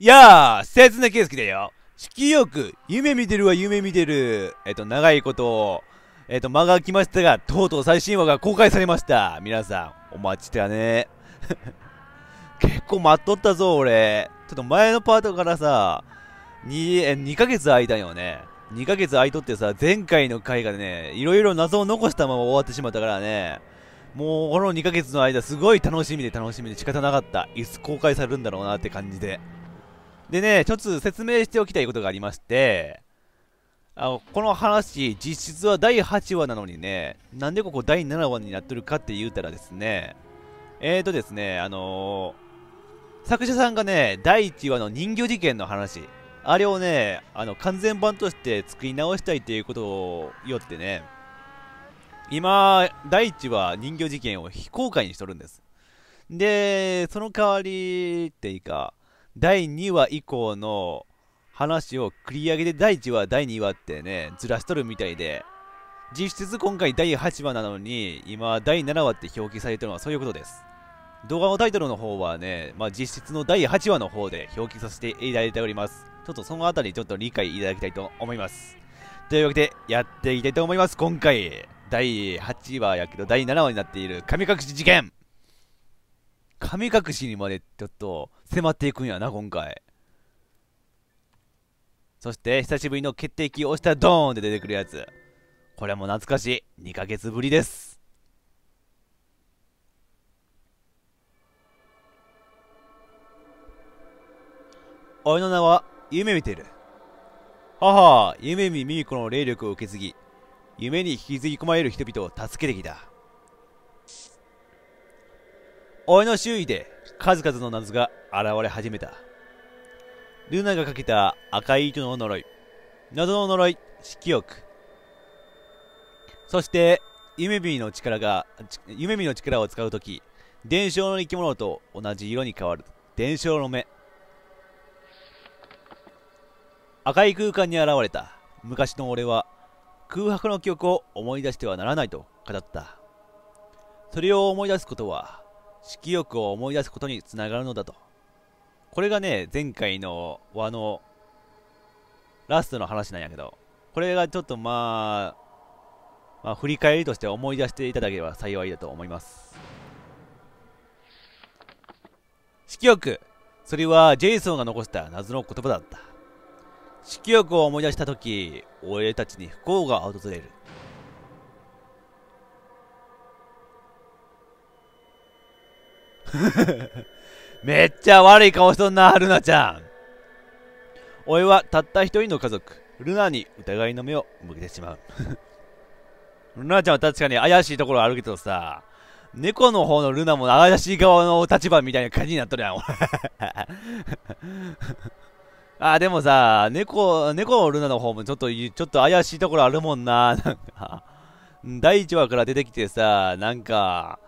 やあ、せつなけいすきだよ。色欲、夢見てるは夢見てる。えっと、長いこと、えっと、間が空きましたが、とうとう最新話が公開されました。皆さん、お待ちだね。結構待っとったぞ、俺。ちょっと前のパートからさ、2、え、2ヶ月空いたよね。2ヶ月空いとってさ、前回の回がね、いろいろ謎を残したまま終わってしまったからね、もうこの2ヶ月の間すごい楽しみで楽しみで仕方なかった。いつ公開されるんだろうなって感じで。でね、ちょっと説明しておきたいことがありまして、あのこの話、実質は第8話なのにね、なんでここ第7話になっとるかって言うたらですね、えーとですね、あのー、作者さんがね、第1話の人魚事件の話、あれをね、あの、完全版として作り直したいっていうことをよってね、今、第1話人魚事件を非公開にしとるんです。で、その代わりっていいか、第2話以降の話を繰り上げで第1話、第2話ってね、ずらしとるみたいで、実質今回第8話なのに、今第7話って表記されてるのはそういうことです。動画のタイトルの方はね、まあ、実質の第8話の方で表記させていただいております。ちょっとそのあたりちょっと理解いただきたいと思います。というわけで、やっていきたいと思います。今回、第8話やけど第7話になっている神隠し事件神隠しにまでちょっと迫っていくんやな、今回。そして、久しぶりの決定機を押したらドーンって出てくるやつ。これも懐かしい。2ヶ月ぶりです。俺の名は、夢見てる。母、夢見みみこの霊力を受け継ぎ、夢に引き継ぎ込まれる人々を助けてきた。俺の周囲で数々の謎が現れ始めた。ルナがかけた赤い糸の呪い、謎の呪い、色欲。そして、夢火の力が、夢火の力を使うとき、伝承の生き物と同じ色に変わる、伝承の目。赤い空間に現れた昔の俺は空白の記憶を思い出してはならないと語ったそれを思い出すことは色欲を思い出すことにつながるのだとこれがね前回の和のラストの話なんやけどこれがちょっとまあまあ、振り返りとして思い出していただければ幸いだと思います色欲それはジェイソンが残した謎の言葉だった色欲を思い出した時俺たちに不幸が訪れる めっちゃ悪い顔しとんな、ルナちゃん。俺はたった一人の家族、ルナに疑いの目を向けてしまう。ルナちゃんは確かに怪しいところあるけどさ、猫の方のルナも怪しい側の立場みたいな感じになっとるやん、あ、でもさ、猫、猫のルナの方もちょっと、ちょっと怪しいところあるもんな、なんか。第1話から出てきてさ、なんか、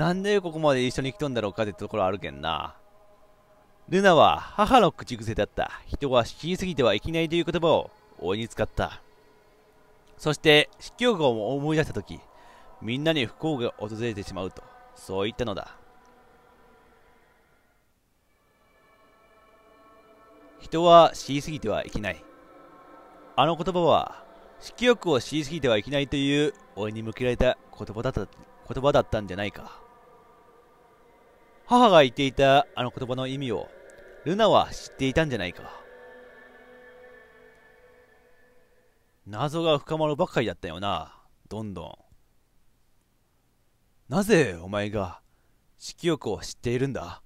なんでここまで一緒に来とんだろうかってところあるけんな。ルナは母の口癖だった。人は死にすぎてはいけないという言葉を俺いに使った。そして、死去後を思い出したとき、みんなに不幸が訪れてしまうと、そう言ったのだ。人は死にすぎてはいけない。あの言葉は、色欲を強りすぎてはいけないという、俺に向けられた言葉だった、言葉だったんじゃないか。母が言っていたあの言葉の意味をルナは知っていたんじゃないか謎が深まるばかりだったよなどんどんなぜお前が色欲を知っているんだ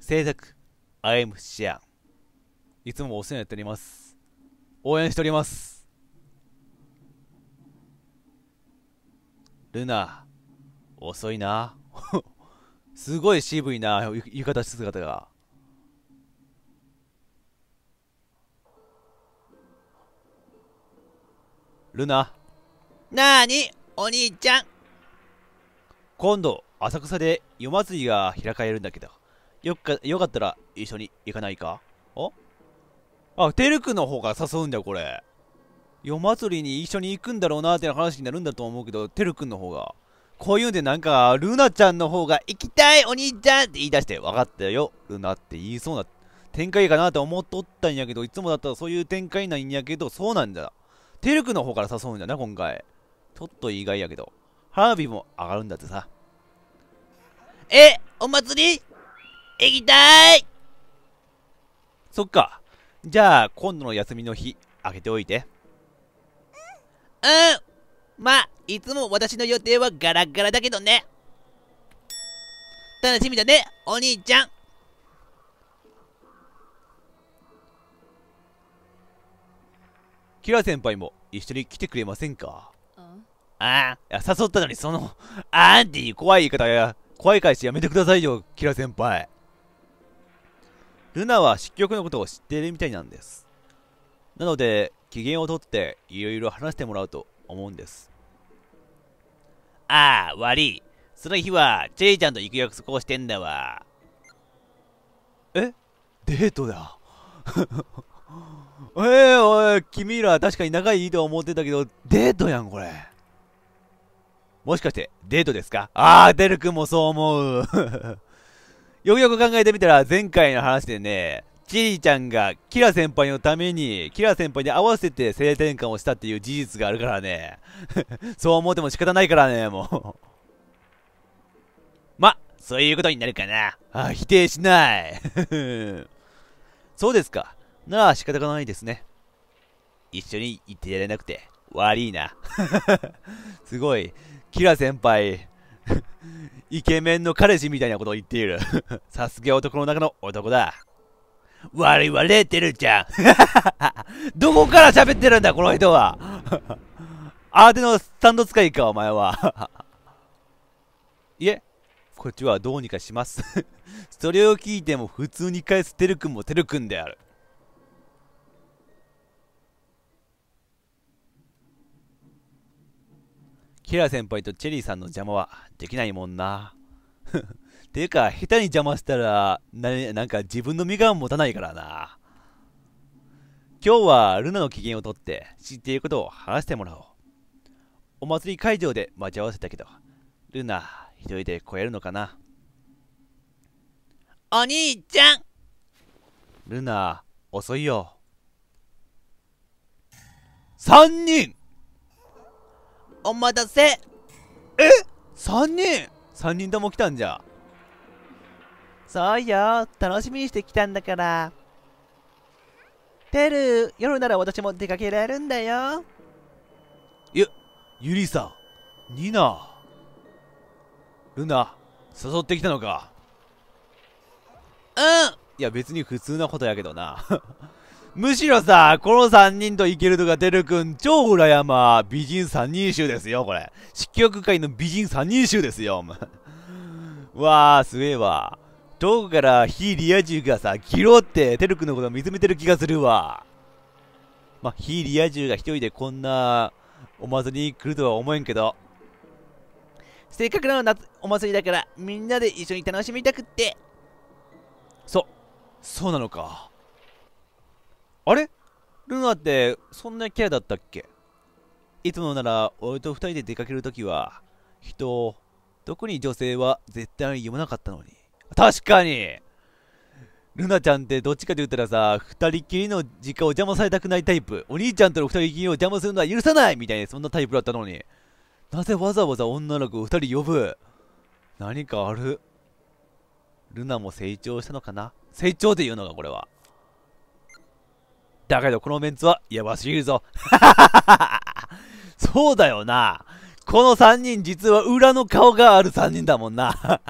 制作 I'm シアンいつもお世話になっております応援しておりますルナ、遅いな。すごい渋いな、浴衣姿が。ルナ。なーに、お兄ちゃん。今度、浅草で夜祭りが開かれるんだけど、よっかよかったら一緒に行かないかおあ、テルクの方が誘うんだよ、これ。夜祭りに一緒に行くんだろうなって話になるんだと思うけど、てるくんの方が。こういうんでなんか、ルナちゃんの方が、行きたいお兄ちゃんって言い出して、分かったよ、ルナって言いそうな展開かなって思っとったんやけど、いつもだったらそういう展開なんやけど、そうなんだ。てるくんの方から誘うんだな、今回。ちょっと意外やけど。花火も上がるんだってさ。え、お祭り行きたいそっか。じゃあ、今度の休みの日、開けておいて。まあ、いつも私の予定はガラガラだけどね。楽しみだね、お兄ちゃん。キラ先輩も一緒に来てくれませんかああ、誘ったのにその、あンんっていう怖い言い方や、怖い返しやめてくださいよ、キラ先輩。ルナは失局のことを知っているみたいなんです。なので、機嫌をとっていろいろ話してもらうと思うんですああ悪いその日はチェリちゃんと行く約束をしてんだわえデートだ えー、おい君ら確かに仲いいと思ってたけどデートやんこれもしかしてデートですかああデル君もそう思う よくよく考えてみたら前回の話でねじリちゃんがキラ先輩のために、キラ先輩に合わせて性転換をしたっていう事実があるからね。そう思っても仕方ないからね、もう ま、そういうことになるかな。あ、否定しない。そうですか。なら仕方がないですね。一緒に行ってやれなくて、悪いな。すごい、キラ先輩、イケメンの彼氏みたいなことを言っている。さすが男の中の男だ。悪いわね、てるちゃん。どこから喋ってるんだ、この人は。あーてのスタンド使いか、お前は。いえ、こっちはどうにかします。それを聞いても普通に返すてるくんもてるくんである。キラ先輩とチェリーさんの邪魔はできないもんな。ていうか、下手に邪魔したら、な、なんか自分の身が持たないからな。今日はルナの機嫌をとって知っていることを話してもらおう。お祭り会場で待ち合わせたけど、ルナ、一人で来えるのかなお兄ちゃんルナ、遅いよ。三人お待たせえ三人三人とも来たんじゃ。そうよ、楽しみにしてきたんだから。テル、夜なら私も出かけられるんだよ。ゆ、ゆりさん、ニナ。ルナ、誘ってきたのか。うんいや別に普通なことやけどな。むしろさ、この3人といけるとか、てるくん、超羨ま、美人三人衆ですよ、これ。失脚界の美人三人衆ですよ、お前。わあ、すげえわ。どこから非リア充がさ、ギロってテル君のことを見つめてる気がするわ。ま非リア充が一人でこんなお祭りに来るとは思えんけど。せっかくの夏お祭りだからみんなで一緒に楽しみたくって。そ、そうなのか。あれルナってそんなキャラだったっけいつもなら俺と二人で出かけるときは、人、特に女性は絶対に読まなかったのに。確かにルナちゃんってどっちかって言ったらさ、二人きりの実家を邪魔されたくないタイプ。お兄ちゃんとの二人きりを邪魔するのは許さないみたいな、そんなタイプだったのに。なぜわざわざ女の子を二人呼ぶ何かあるルナも成長したのかな成長で言うのか、これは。だけどこのメンツはやばすぎるぞ。そうだよな。この三人実は裏の顔がある三人だもんな。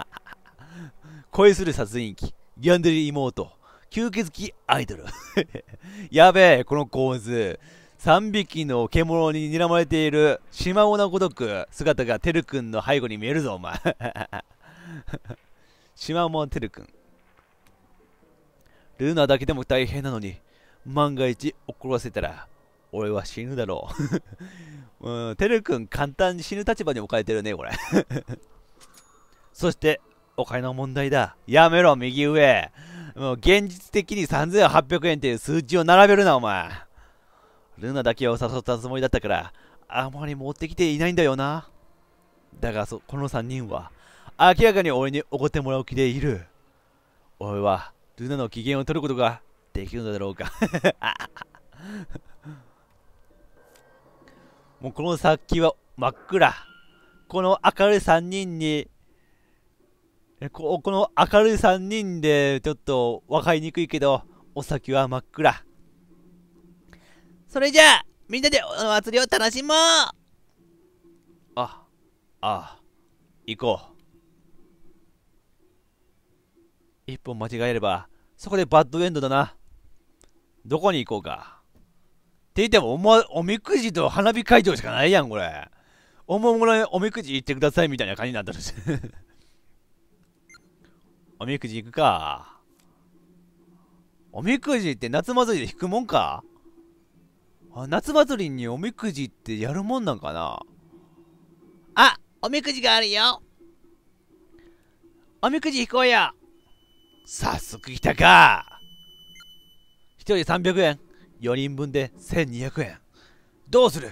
恋する殺人鬼、ギャンデリ妹、吸血鬼アイドル。やべえ、この構図。3匹の獣に睨まれているま尾なごとく姿がてる君の背後に見えるぞ、お前。島尾てるル君。ルーナだけでも大変なのに、万が一怒らせたら、俺は死ぬだろう。うん、てる君簡単に死ぬ立場に置かれてるね、これ。そして、お金の問題だ。やめろ、右上。もう現実的に3800円っていう数字を並べるな、お前。ルナだけを誘ったつもりだったから、あまり持ってきていないんだよな。だがそ、この3人は、明らかに俺におごってもらう気でいる。俺は、ルナの機嫌を取ることができるのだろうか もうこの先は真っ暗。この明るい3人にえここの明るい3人でちょっと分かりにくいけどお先は真っ暗それじゃあみんなでお祭りを楽しもうああ行こう一本間違えればそこでバッドエンドだなどこに行こうかって言ってもお,、ま、おみくじと花火会場しかないやんこれおもむろにおみくじ行ってくださいみたいな感じになったらしいおみくじ行くか。おみくじって夏祭りで引くもんかあ夏祭りにおみくじってやるもんなんかなあおみくじがあるよおみくじ引こうよ早速来たか1人300円4人分で1200円どうする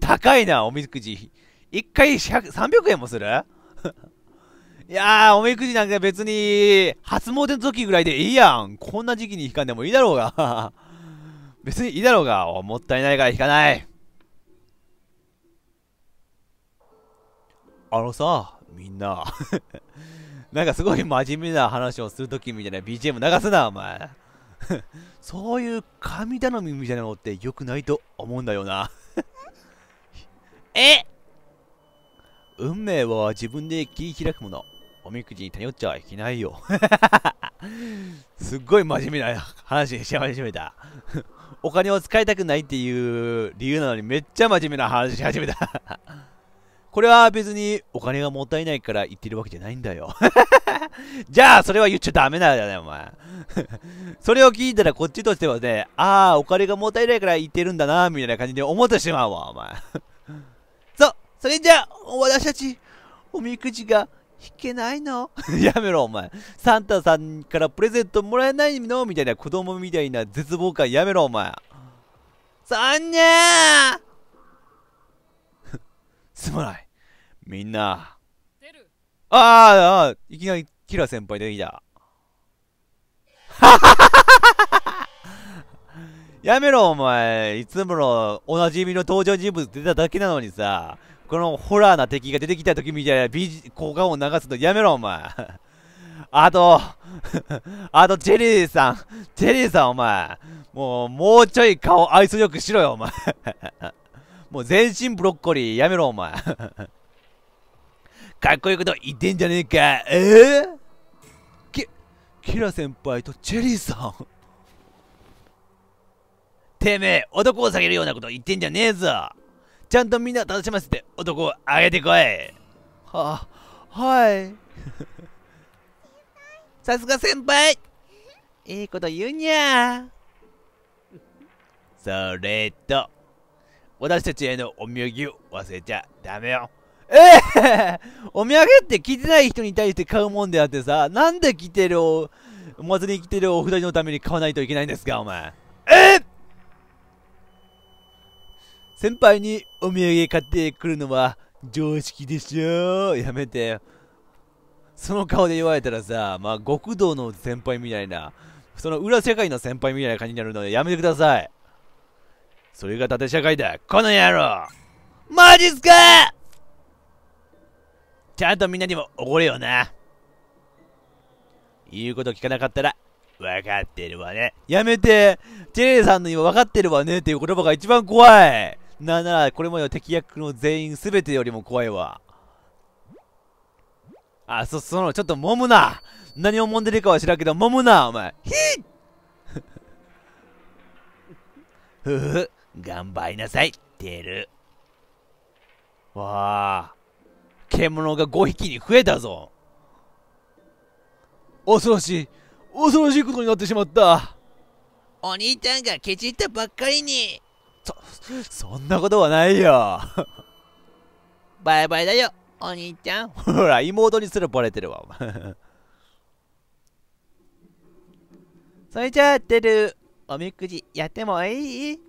高いなおみくじ1回300円もするいやー、おみくじなんか別に、初詣の時ぐらいでいいやん。こんな時期に引かんでもいいだろうが。別にいいだろうが。もったいないから引かない。あのさ、みんな なんかすごい真面目な話をするときみたいな BGM 流すな、お前 そういう神頼みみたいなのって良くないと思うんだよなえ運命は自分で切り開くもの。おみくじに頼っちゃいけないよ。すっごい真面目な話にし始めた。お金を使いたくないっていう理由なのにめっちゃ真面目な話し始めた。これは別にお金がもったいないから言ってるわけじゃないんだよ。じゃあ、それは言っちゃダメなんだよ、ね、お前。それを聞いたらこっちとしてはね、ああ、お金がもったいないから言ってるんだな、みたいな感じで思ってしまうわ、お前。そ、う、それじゃあ、私たち、おみくじが弾けないの やめろ、お前。サンタさんからプレゼントもらえないのみたいな子供みたいな絶望感やめろ、お前。残念 すまない。みんな。ああ、ああ、いきなりキラ先輩出いいだやめろ、お前。いつものおなじみの登場人物出ただけなのにさ、このホラーな敵が出てきた時みたいな b 効果音流すのやめろ、お前。あと、あと、ジェリーさん、ジェリーさん、お前。もう、もうちょい顔愛想よくしろよ、お前。もう全身ブロッコリー、やめろ、お前。かっこいいこと言ってんじゃねえか。えぇ、ー、キ、キラ先輩とチェリーさん。てめえ、男を下げるようなこと言ってんじゃねえぞ。ちゃんとみんなを楽しませて男をあげてこいははい さすが先輩いいこと言うにゃ それと私たちへのお土産を忘れちゃダメよええー、お土産って聞てない人に対して買うもんであってさ、なんで来てるお、お祭りに来てるお二人のために買わないといけないんですか、お前。えー、先輩にお土産買ってくるのは常識でしょやめて。その顔で言われたらさ、まあ、極道の先輩みたいな、その裏世界の先輩みたいな感じになるのでやめてください。それが縦社会だ。この野郎マジっすかちゃんとみんなにもおごれよな。言うこと聞かなかったら、わかってるわね。やめてチェレさんの今わかってるわねっていう言葉が一番怖いなんならこれまでの敵役の全員全てよりも怖いわあそそのちょっと揉むな何を揉んでるかは知らんけど揉むなお前ひッ ふふ頑張りなさい出るわあ獣が5匹に増えたぞ恐ろしい恐ろしいことになってしまったお兄ちゃんがケチったばっかりにそそんなことはないよ。バイバイだよ、お兄ちゃん。ほら、妹にすらバレてるわ。それじゃあ、出るおみくじやってもいい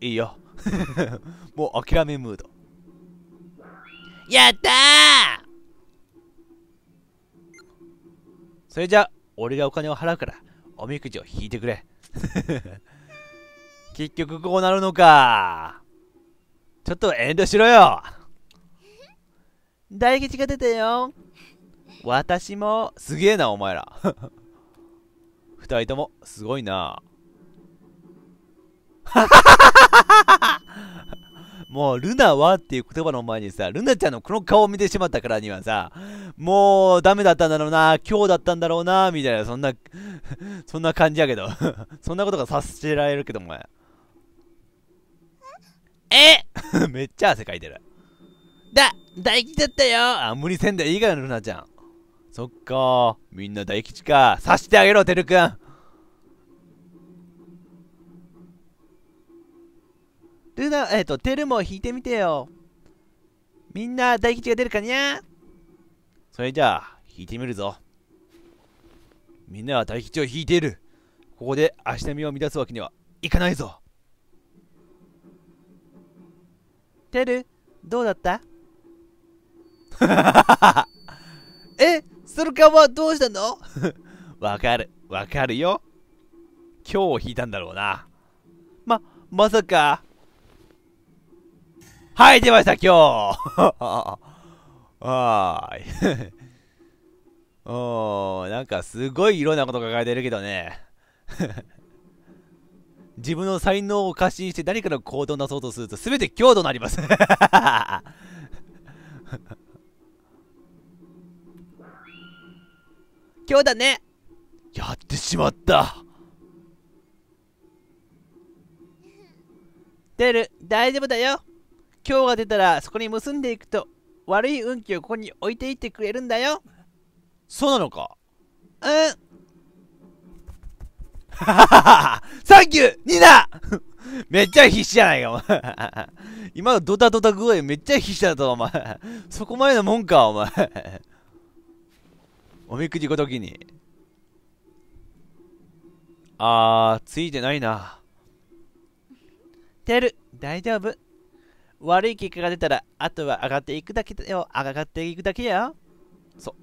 いいよ。もう諦めムード。やったーそれじゃあ、俺がお金を払うから、おみくじを引いてくれ。結局こうなるのか。ちょっと遠慮しろよ。大吉が出たよ。私も、すげえな、お前ら。二人とも、すごいな。もう、ルナはっていう言葉の前にさ、ルナちゃんのこの顔を見てしまったからにはさ、もう、ダメだったんだろうな、今日だったんだろうな、みたいな、そんな、そんな感じやけど、そんなことが察せられるけど、お前。え めっちゃ汗かいてる。だ大吉だったよあ、無理せんでいいから、ルナちゃん。そっかみんな大吉か。刺してあげろ、てるくん。ルナ、えっ、ー、と、てるも引いてみてよ。みんな大吉が出るかにゃそれじゃあ、引いてみるぞ。みんなは大吉を引いている。ここで足並みを乱すわけにはいかないぞ。テルどうだった えそか。顔はどうしたの わかるわかるよ今日を引いたんだろうなままさかはい出ました今日 はあ、いおーなんかすごいいろんなことかれてるけどね自分の才能を過信して何かの行動をなそうとすると全て強度になります今日 だねやってしまった出る大丈夫だよ今日が出たらそこに結んでいくと悪い運気をここに置いていってくれるんだよそうなのかうんサンキューニナ めっちゃ必死じゃないか、お前。今のドタドタ具合めっちゃ必死だたお前。そこまでのもんか、お前。おみくじごときに。あー、ついてないな。てる、大丈夫。悪い結果が出たら、あとは上がっていくだけだよ。上がっていくだけや。そ、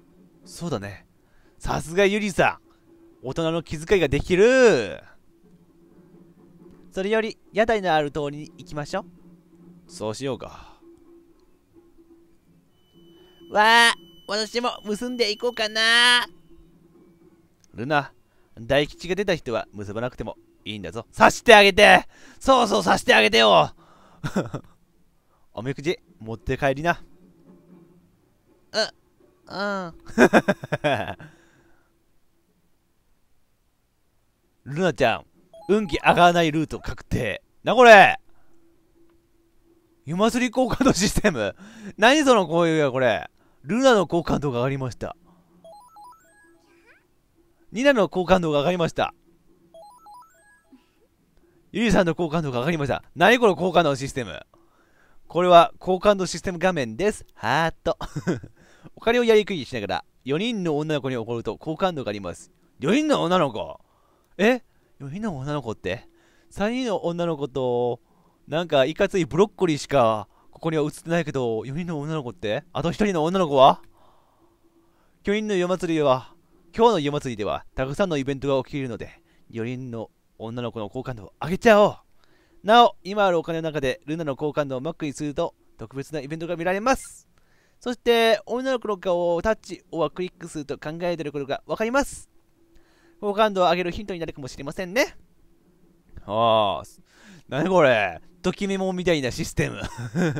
そうだね。さすがゆりさん。大人の気遣いができるそれより屋台のある通りに行きましょうそうしようかわあ私も結んでいこうかなルナ大吉が出た人は結ばなくてもいいんだぞ刺してあげてそうそう刺してあげてよ おみくじ持って帰りなううん ルナちゃん、運気上がらないルート確定。なこれユマスリ好感度システム 何その攻撃がこれ。ルナの好感度が上がりました。ニナの好感度が上がりました。ゆリさんの好感度が上がりました。何この好感度システムこれは好感度システム画面です。ハート。お金をやりくりしながら、4人の女の子に怒ると好感度があります。4人の女の子え ?4 人の女の子って3人の女の子と、なんかいかついブロッコリーしか、ここには映ってないけど、4人の女の子ってあと1人の女の子は ?4 人の夜祭りは、今日の夜祭りでは、たくさんのイベントが起きるので、4人の女の子の好感度を上げちゃおうなお、今あるお金の中で、ルナの好感度をマックにすると、特別なイベントが見られますそして、女の子の顔をタッチ、オアクリックすると考えてることがわかります好感度を上げるヒントになるかもしれませんね。ああ、なにこれ、ときメモみたいなシステム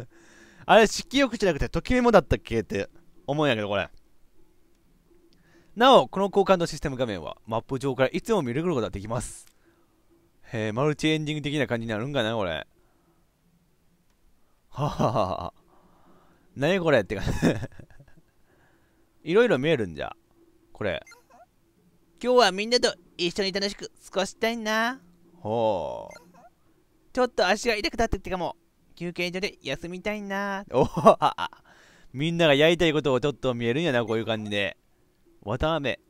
あれ、色欲じゃなくて、ときメモだったっけって思うんやけど、これ。なお、この好感度システム画面は、マップ上からいつも見ることができます。へえ、マルチエンディング的な感じになるんかな、これ。はははは。なにこれって感じ。いろいろ見えるんじゃ。これ。今日はみんなと一緒に楽しく過ごしたいな。ほう。ちょっと足が痛くなってきたかも。休憩所で休みたいな。おは みんながやりたいことをちょっと見えるんやな、こういう感じで。わたあめ。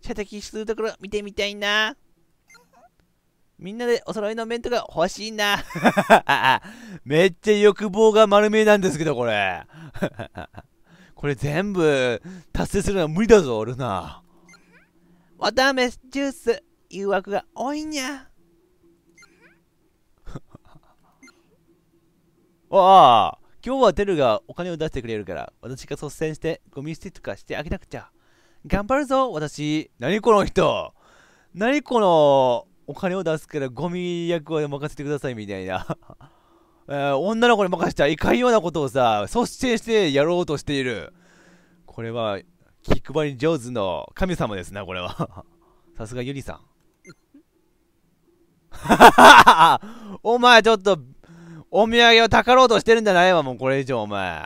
射的するところ見てみたいな。みんなでお揃いの面とか欲しいな。めっちゃ欲望が丸見えなんですけど、これ。これ全部達成するのは無理だぞルナわたあめジュース誘惑が多いにゃ ああ今日はテルがお金を出してくれるから私が率先してゴミ捨てとかしてあげなくちゃ頑張るぞ私何この人何このお金を出すからゴミ役を任せてくださいみたいなえー、女の子に任せたゃいかんようなことをさ、率先してやろうとしている。これは、気配り上手の神様ですな、これは。さすがゆりさん。お前ちょっと、お土産をたかろうとしてるんじゃないわ、もうこれ以上、お前。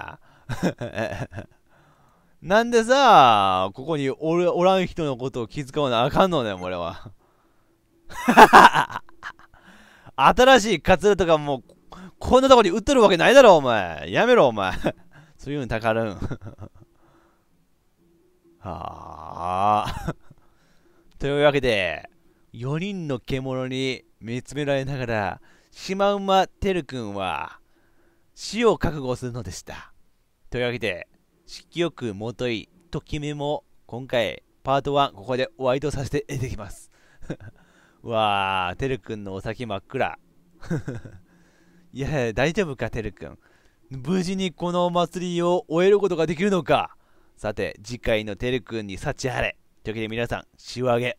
なんでさ、ここにおるおらん人のことを気遣わなあかんのね、俺は。新しいカツラとかもこんなとこに売ってるわけないだろ、お前。やめろ、お前。そういうのたかるん。はあ。というわけで、4人の獣に見つめられながら、シマウマテル君は死を覚悟するのでした。というわけで、色よくもとい、ときめも、今回、パート1、ここでお相手させていただきます。わあ、テル君のお先真っ暗。いや大丈夫か、てるくん。無事にこのお祭りを終えることができるのか。さて、次回のてるくんに幸あれ。というわけで皆さん、仕上げ、